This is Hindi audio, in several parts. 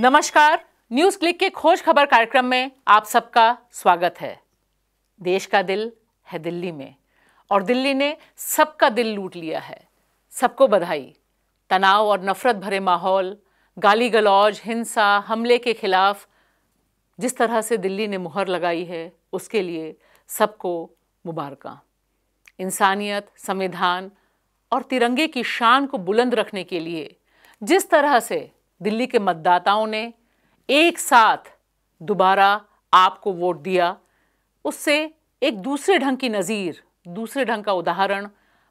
नमस्कार न्यूज क्लिक के खोज खबर कार्यक्रम में आप सबका स्वागत है देश का दिल है दिल्ली में और दिल्ली ने सबका दिल लूट लिया है सबको बधाई तनाव और नफरत भरे माहौल गाली गलौज हिंसा हमले के खिलाफ जिस तरह से दिल्ली ने मुहर लगाई है उसके लिए सबको मुबारक इंसानियत संविधान और तिरंगे की शान को बुलंद रखने के लिए जिस तरह से दिल्ली के मतदाताओं ने एक साथ दोबारा आपको वोट दिया उससे एक दूसरे ढंग की नज़ीर दूसरे ढंग का उदाहरण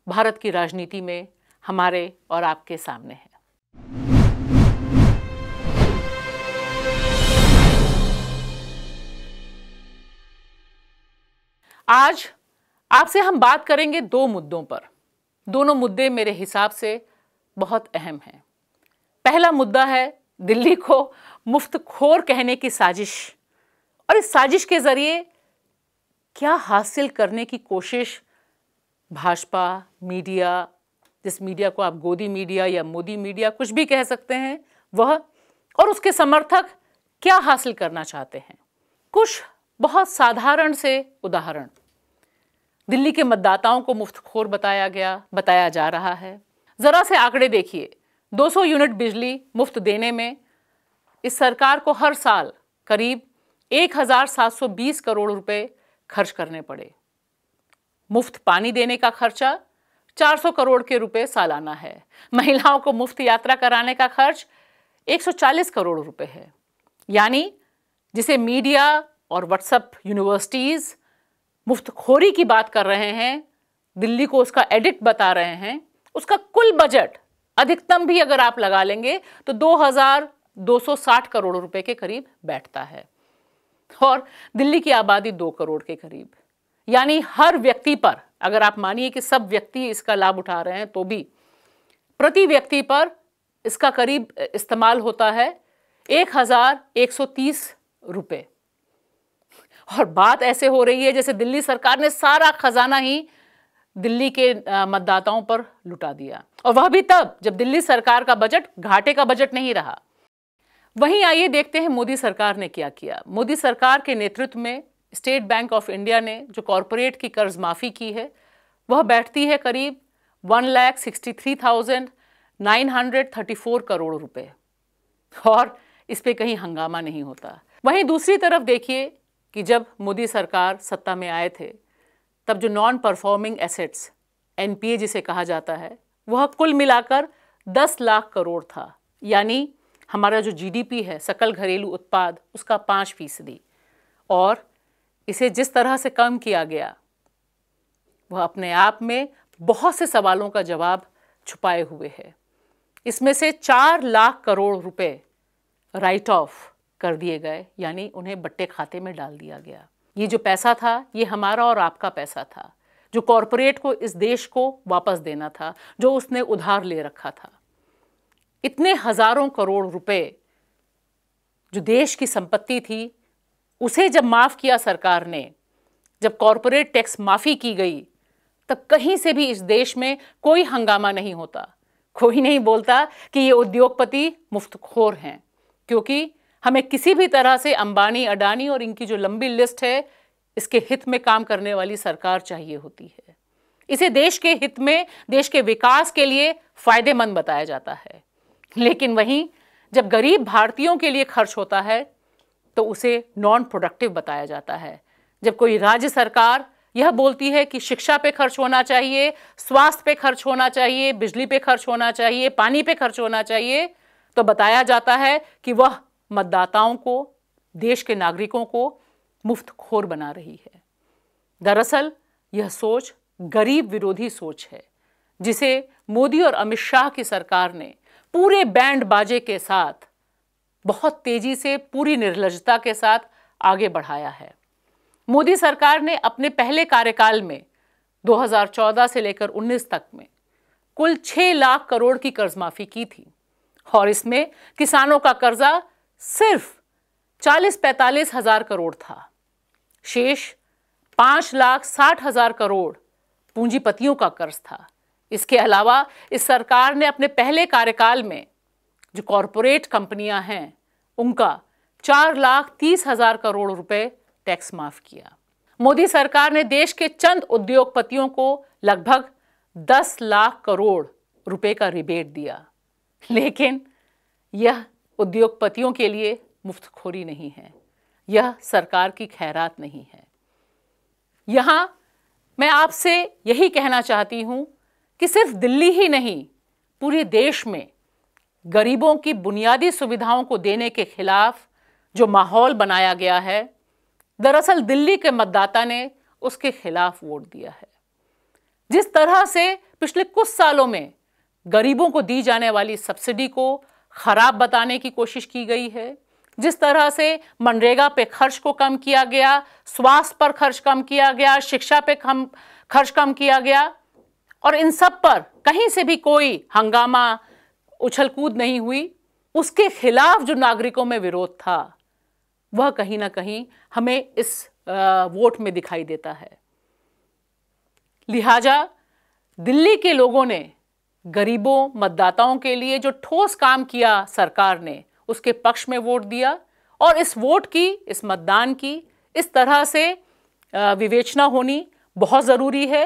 भारत की राजनीति में हमारे और आपके सामने है आज आपसे हम बात करेंगे दो मुद्दों पर दोनों मुद्दे मेरे हिसाब से बहुत अहम हैं पहला मुद्दा है दिल्ली को मुफ्त खोर कहने की साजिश और इस साजिश के ज़रिए क्या हासिल करने की कोशिश भाजपा मीडिया जिस मीडिया को आप गोदी मीडिया या मोदी मीडिया कुछ भी कह सकते हैं वह और उसके समर्थक क्या हासिल करना चाहते हैं कुछ बहुत साधारण से उदाहरण दिल्ली के मतदाताओं को मुफ्तखोर बताया गया बताया जा रहा है ज़रा से आंकड़े देखिए 200 यूनिट बिजली मुफ्त देने में इस सरकार को हर साल करीब 1720 करोड़ रुपए खर्च करने पड़े मुफ्त पानी देने का खर्चा 400 करोड़ के रुपए सालाना है महिलाओं को मुफ्त यात्रा कराने का खर्च 140 करोड़ रुपए है यानी जिसे मीडिया और व्हाट्सएप यूनिवर्सिटीज़ मुफ्तखोरी की बात कर रहे हैं दिल्ली को उसका एडिक्ट बता रहे हैं उसका कुल बजट अधिकतम भी अगर आप लगा लेंगे तो 2260 करोड़ रुपए के करीब बैठता है और दिल्ली की आबादी दो करोड़ के करीब यानी हर व्यक्ति पर अगर आप मानिए कि सब व्यक्ति इसका लाभ उठा रहे हैं तो भी प्रति व्यक्ति पर इसका करीब इस्तेमाल होता है एक हजार एक सौ तीस रुपये और बात ऐसे हो रही है जैसे दिल्ली सरकार ने सारा खजाना ही दिल्ली के मतदाताओं पर लुटा दिया और वह भी तब जब दिल्ली सरकार का बजट घाटे का बजट नहीं रहा वहीं आइए देखते हैं मोदी सरकार ने क्या किया मोदी सरकार के नेतृत्व में स्टेट बैंक ऑफ इंडिया ने जो कॉरपोरेट की कर्ज माफ़ी की है वह बैठती है करीब one lakh sixty three thousand nine hundred thirty four crore रुपए और इस पर कहीं हंगामा नहीं होता वहीं दूसरी तरफ देखिए कि जब मोदी सरकार सत्ता में आए थे तब जो नॉन परफॉर्मिंग एसेट्स एन जिसे कहा जाता है वह कुल मिलाकर 10 लाख करोड़ था यानी हमारा जो जीडीपी है सकल घरेलू उत्पाद उसका पाँच फीसदी और इसे जिस तरह से कम किया गया वह अपने आप में बहुत से सवालों का जवाब छुपाए हुए है इसमें से चार लाख करोड़ रुपए राइट ऑफ कर दिए गए यानी उन्हें बट्टे खाते में डाल दिया गया ये जो पैसा था ये हमारा और आपका पैसा था जो कॉरपोरेट को इस देश को वापस देना था जो उसने उधार ले रखा था इतने हजारों करोड़ रुपए जो देश की संपत्ति थी उसे जब माफ़ किया सरकार ने जब कॉरपोरेट टैक्स माफ़ी की गई तब कहीं से भी इस देश में कोई हंगामा नहीं होता कोई नहीं बोलता कि ये उद्योगपति मुफ्तखोर हैं क्योंकि हमें किसी भी तरह से अंबानी अडानी और इनकी जो लंबी लिस्ट है इसके हित में काम करने वाली सरकार चाहिए होती है इसे देश के हित में देश के विकास के लिए फायदेमंद बताया जाता है लेकिन वहीं जब गरीब भारतीयों के लिए खर्च होता है तो उसे नॉन प्रोडक्टिव बताया जाता है जब कोई राज्य सरकार यह बोलती है कि शिक्षा पे खर्च होना चाहिए स्वास्थ्य पे खर्च होना चाहिए बिजली पे खर्च होना चाहिए पानी पे खर्च होना चाहिए तो बताया जाता है कि वह मतदाताओं को देश के नागरिकों को मुफ्त खोर बना रही है दरअसल यह सोच गरीब विरोधी सोच है जिसे मोदी और अमित शाह की सरकार ने पूरे बैंड बाजे के साथ बहुत तेजी से पूरी निर्लजता के साथ आगे बढ़ाया है मोदी सरकार ने अपने पहले कार्यकाल में 2014 से लेकर 19 तक में कुल 6 लाख करोड़ की कर्ज माफी की थी और इसमें किसानों का कर्जा सिर्फ चालीस पैंतालीस हजार करोड़ था शेष पांच लाख साठ हजार करोड़ पूंजीपतियों का कर्ज था इसके अलावा इस सरकार ने अपने पहले कार्यकाल में जो कॉरपोरेट कंपनियां हैं उनका चार लाख तीस हजार करोड़ रुपए टैक्स माफ किया मोदी सरकार ने देश के चंद उद्योगपतियों को लगभग दस लाख करोड़ रुपए का रिबेट दिया लेकिन यह उद्योगपतियों के लिए मुफ्तखोरी नहीं है यह सरकार की खैरात नहीं है यहां मैं आपसे यही कहना चाहती हूं कि सिर्फ दिल्ली ही नहीं पूरे देश में गरीबों की बुनियादी सुविधाओं को देने के खिलाफ जो माहौल बनाया गया है दरअसल दिल्ली के मतदाता ने उसके खिलाफ वोट दिया है जिस तरह से पिछले कुछ सालों में गरीबों को दी जाने वाली सब्सिडी को ख़राब बताने की कोशिश की गई है जिस तरह से मनरेगा पे खर्च को कम किया गया स्वास्थ्य पर खर्च कम किया गया शिक्षा पे कम खर्च कम किया गया और इन सब पर कहीं से भी कोई हंगामा उछल कूद नहीं हुई उसके खिलाफ जो नागरिकों में विरोध था वह कहीं ना कहीं हमें इस वोट में दिखाई देता है लिहाजा दिल्ली के लोगों ने गरीबों मतदाताओं के लिए जो ठोस काम किया सरकार ने उसके पक्ष में वोट दिया और इस वोट की इस मतदान की इस तरह से विवेचना होनी बहुत ज़रूरी है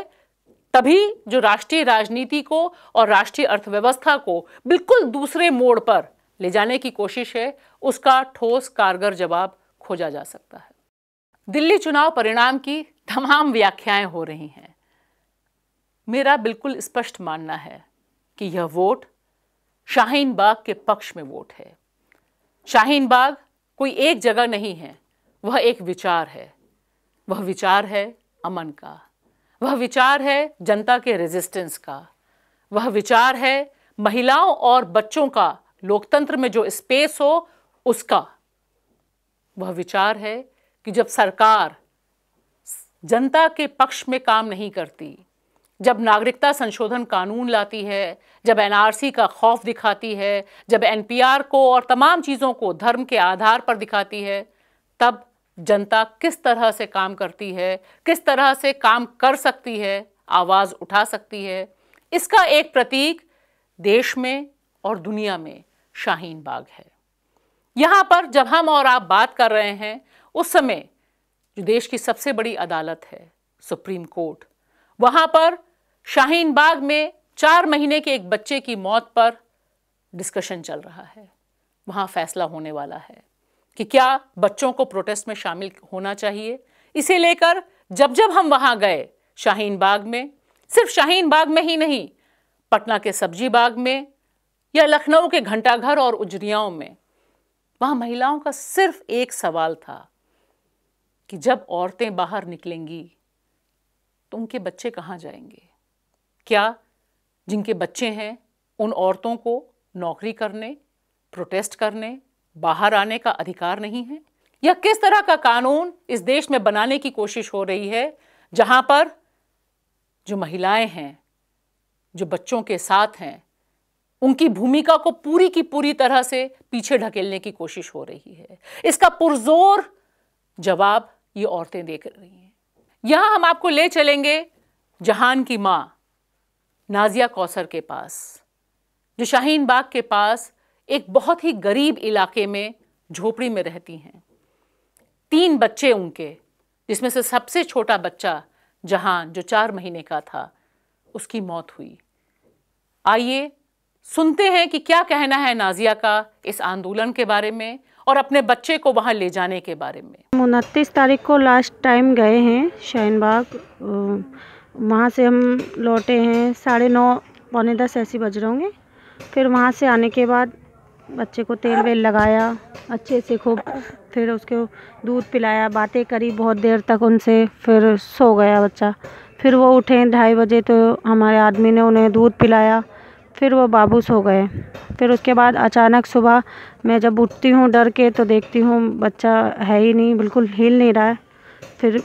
तभी जो राष्ट्रीय राजनीति को और राष्ट्रीय अर्थव्यवस्था को बिल्कुल दूसरे मोड़ पर ले जाने की कोशिश है उसका ठोस कारगर जवाब खोजा जा सकता है दिल्ली चुनाव परिणाम की तमाम व्याख्याएं हो रही हैं मेरा बिल्कुल स्पष्ट मानना है कि यह वोट शाहीन बाग के पक्ष में वोट है शाहीन बाग कोई एक जगह नहीं है वह एक विचार है वह विचार है अमन का वह विचार है जनता के रेजिस्टेंस का वह विचार है महिलाओं और बच्चों का लोकतंत्र में जो स्पेस हो उसका वह विचार है कि जब सरकार जनता के पक्ष में काम नहीं करती जब नागरिकता संशोधन कानून लाती है जब एनआरसी का खौफ दिखाती है जब एनपीआर को और तमाम चीज़ों को धर्म के आधार पर दिखाती है तब जनता किस तरह से काम करती है किस तरह से काम कर सकती है आवाज़ उठा सकती है इसका एक प्रतीक देश में और दुनिया में शाहीन बाग है यहाँ पर जब हम और आप बात कर रहे हैं उस समय जो देश की सबसे बड़ी अदालत है सुप्रीम कोर्ट वहाँ पर शाहीन बाग में चार महीने के एक बच्चे की मौत पर डिस्कशन चल रहा है वहां फैसला होने वाला है कि क्या बच्चों को प्रोटेस्ट में शामिल होना चाहिए इसे लेकर जब जब हम वहां गए शाहीन बाग में सिर्फ शाहीन बाग में ही नहीं पटना के सब्जी बाग में या लखनऊ के घंटाघर और उजरियाओं में वहां महिलाओं का सिर्फ एक सवाल था कि जब औरतें बाहर निकलेंगी तो उनके बच्चे कहाँ जाएंगे क्या जिनके बच्चे हैं उन औरतों को नौकरी करने प्रोटेस्ट करने बाहर आने का अधिकार नहीं है या किस तरह का कानून इस देश में बनाने की कोशिश हो रही है जहां पर जो महिलाएं हैं जो बच्चों के साथ हैं उनकी भूमिका को पूरी की पूरी तरह से पीछे ढकेलने की कोशिश हो रही है इसका पुरजोर जवाब ये औरतें देख रही हैं यहाँ हम आपको ले चलेंगे जहान की माँ नाजिया कौसर के पास जो शाहीन बाग के पास एक बहुत ही गरीब इलाके में झोपड़ी में रहती हैं तीन बच्चे उनके जिसमें से सबसे छोटा बच्चा जहां जो चार महीने का था उसकी मौत हुई आइए सुनते हैं कि क्या कहना है नाजिया का इस आंदोलन के बारे में और अपने बच्चे को वहां ले जाने के बारे में उनतीस तारीख को लास्ट टाइम गए हैं शाहीन बाग वहाँ से हम लौटे हैं साढ़े नौ पौने दस ऐसे बज रहे होंगे फिर वहाँ से आने के बाद बच्चे को तेल वेल लगाया अच्छे से खूब फिर उसके दूध पिलाया बातें करी बहुत देर तक उनसे फिर सो गया बच्चा फिर वो उठे ढाई बजे तो हमारे आदमी ने उन्हें दूध पिलाया फिर वो बाबू सो गए फिर उसके बाद अचानक सुबह मैं जब उठती हूँ डर के तो देखती हूँ बच्चा है ही नहीं बिल्कुल हिल नहीं रहा है फिर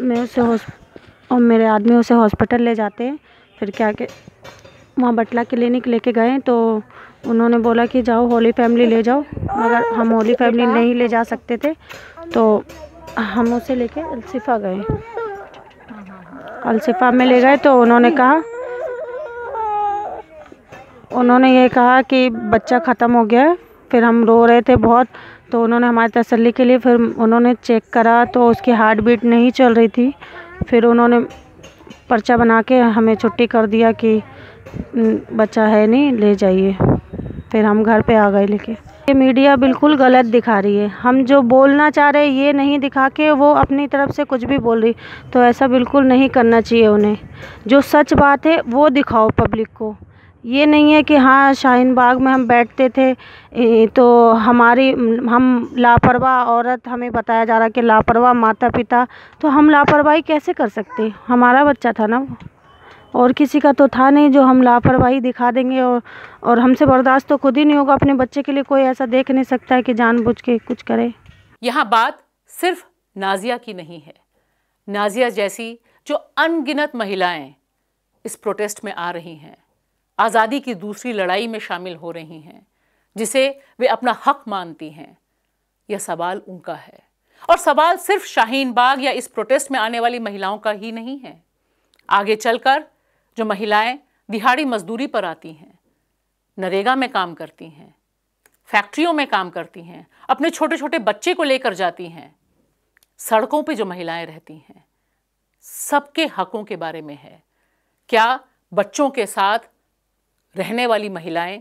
मैं उसे हॉस्पिटल और मेरे आदमी उसे हॉस्पिटल ले जाते हैं फिर क्या के वहाँ बटला क्लिनिक लेके गए तो उन्होंने बोला कि जाओ होली फैमिली ले जाओ मगर हम होली फैमिली नहीं ले जा सकते थे तो हम उसे लेके अलसिफ़ा गए अलसिफ़ा में ले गए तो उन्होंने कहा उन्होंने ये कहा कि बच्चा ख़त्म हो गया है फिर हम रो रहे थे बहुत तो उन्होंने हमारी तसल्ली के लिए फिर उन्होंने चेक करा तो उसकी हार्ट बीट नहीं चल रही थी फिर उन्होंने पर्चा बना के हमें छुट्टी कर दिया कि बच्चा है नहीं ले जाइए फिर हम घर पे आ गए लेके ये मीडिया बिल्कुल गलत दिखा रही है हम जो बोलना चाह रहे ये नहीं दिखा के वो अपनी तरफ से कुछ भी बोल रही तो ऐसा बिल्कुल नहीं करना चाहिए उन्हें जो सच बात है वो दिखाओ पब्लिक को ये नहीं है कि हाँ शाहीन बाग में हम बैठते थे तो हमारी हम लापरवाह औरत हमें बताया जा रहा कि लापरवाह माता पिता तो हम लापरवाही कैसे कर सकते हमारा बच्चा था ना वो और किसी का तो था नहीं जो हम लापरवाही दिखा देंगे और और हमसे बर्दाश्त तो खुद ही नहीं होगा अपने बच्चे के लिए कोई ऐसा देख नहीं सकता है कि जानबूझ के कुछ करे यहाँ बात सिर्फ नाजिया की नहीं है नाजिया जैसी जो अनगिनत महिलाएं इस प्रोटेस्ट में आ रही हैं आज़ादी की दूसरी लड़ाई में शामिल हो रही हैं जिसे वे अपना हक मानती हैं यह सवाल उनका है और सवाल सिर्फ शाहीन बाग या इस प्रोटेस्ट में आने वाली महिलाओं का ही नहीं है आगे चलकर जो महिलाएं दिहाड़ी मजदूरी पर आती हैं नरेगा में काम करती हैं फैक्ट्रियों में काम करती हैं अपने छोटे छोटे बच्चे को लेकर जाती हैं सड़कों पे जो महिलाएं रहती हैं सबके हकों के बारे में है क्या बच्चों के साथ रहने वाली महिलाएं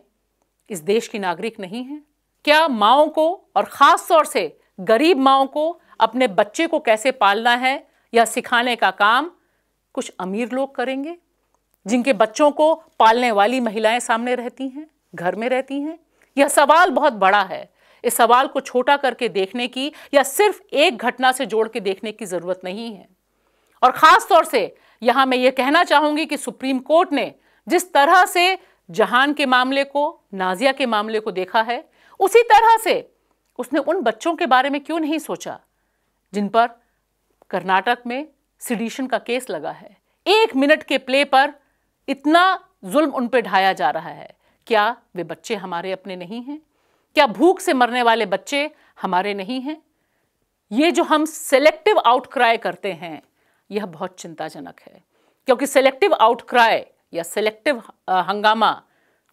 इस देश की नागरिक नहीं हैं क्या माओ को और ख़ास तौर से गरीब माओ को अपने बच्चे को कैसे पालना है या सिखाने का काम कुछ अमीर लोग करेंगे जिनके बच्चों को पालने वाली महिलाएं सामने रहती हैं घर में रहती हैं यह सवाल बहुत बड़ा है इस सवाल को छोटा करके देखने की या सिर्फ एक घटना से जोड़ के देखने की ज़रूरत नहीं है और ख़ास तौर से यहाँ मैं ये कहना चाहूंगी कि सुप्रीम कोर्ट ने जिस तरह से जहान के मामले को नाजिया के मामले को देखा है उसी तरह से उसने उन बच्चों के बारे में क्यों नहीं सोचा जिन पर कर्नाटक में सिडिशन का केस लगा है एक मिनट के प्ले पर इतना जुल्म उन पर ढाया जा रहा है क्या वे बच्चे हमारे अपने नहीं हैं क्या भूख से मरने वाले बच्चे हमारे नहीं हैं ये जो हम सेलेक्टिव आउटक्राई करते हैं यह बहुत चिंताजनक है क्योंकि सेलेक्टिव आउटक्राई या सेलेक्टिव uh, हंगामा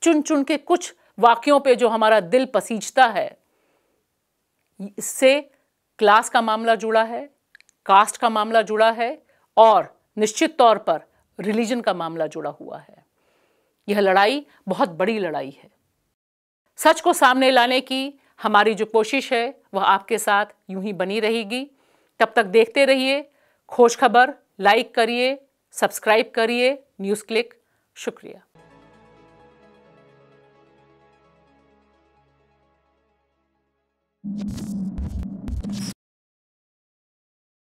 चुन चुन के कुछ वाक्यों पे जो हमारा दिल पसीजता है इससे क्लास का मामला जुड़ा है कास्ट का मामला जुड़ा है और निश्चित तौर पर रिलीजन का मामला जुड़ा हुआ है यह लड़ाई बहुत बड़ी लड़ाई है सच को सामने लाने की हमारी जो कोशिश है वह आपके साथ यूं ही बनी रहेगी तब तक देखते रहिए खोज खबर लाइक करिए सब्सक्राइब करिए न्यूज़ क्लिक शुक्रिया you